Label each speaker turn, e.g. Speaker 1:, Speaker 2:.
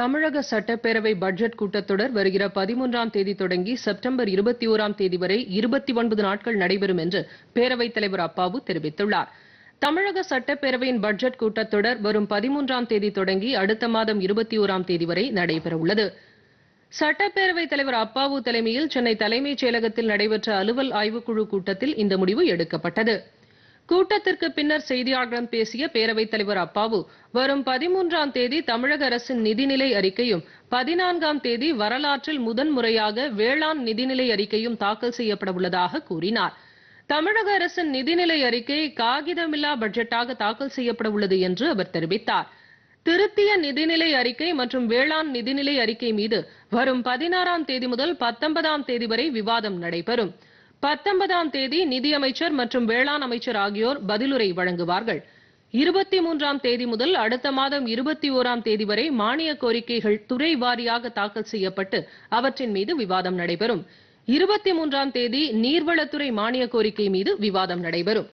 Speaker 1: தமிழக சட்டப்பேரவை பட்ஜெட் கூட்டத்தொடர் வருகிற பதிமூன்றாம் தேதி தொடங்கி செப்டம்பர் இருபத்தி ஓராம் தேதி வரை இருபத்தி ஒன்பது நாட்கள் நடைபெறும் என்று பேரவைத் தலைவர் அப்பாவு தெரிவித்துள்ளார் தமிழக சட்டப்பேரவையின் பட்ஜெட் கூட்டத்தொடர் வரும் பதிமூன்றாம் தேதி தொடங்கி அடுத்த மாதம் இருபத்தி ஓராம் தேதி வரை நடைபெறவுள்ளது சட்டப்பேரவைத் தலைவர் அப்பாவு தலைமையில் சென்னை தலைமைச் செயலகத்தில் நடைபெற்ற அலுவல் ஆய்வுக்குழு கூட்டத்தில் இந்த முடிவு எடுக்கப்பட்டது கூட்டத்திற்கு பின்னர் செய்தியாளர்களிடம் பேசிய பேரவைத் தலைவர் அப்பாவு வரும் பதிமூன்றாம் தேதி தமிழக அரசின் நிதிநிலை அறிக்கையும் பதினான்காம் தேதி வரலாற்றில் முதன்முறையாக வேளாண் நிதிநிலை அறிக்கையும் தாக்கல் செய்யப்பட உள்ளதாக கூறினார் தமிழக அரசின் நிதிநிலை அறிக்கை காகிதமில்லா பட்ஜெட்டாக தாக்கல் செய்யப்பட உள்ளது என்று அவர் தெரிவித்தார் திருத்திய நிதிநிலை அறிக்கை மற்றும் வேளாண் நிதிநிலை அறிக்கை மீது வரும் பதினாறாம் தேதி முதல் பத்தொன்பதாம் தேதி வரை விவாதம் நடைபெறும் பத்தொன்பதாம் தேதி நிதியமைச்சர் மற்றும் வேளாண் அமைச்சர் ஆகியோர் பதிலுரை வழங்குவார்கள் இருபத்தி மூன்றாம் தேதி முதல் அடுத்த மாதம் இருபத்தி ஓராம் தேதி வரை மானிய கோரிக்கைகள் துறை வாரியாக தாக்கல் செய்யப்பட்டு அவற்றின் மீது விவாதம் நடைபெறும் இருபத்தி மூன்றாம் தேதி நீர்வளத்துறை மானிய கோரிக்கை மீது விவாதம் நடைபெறும்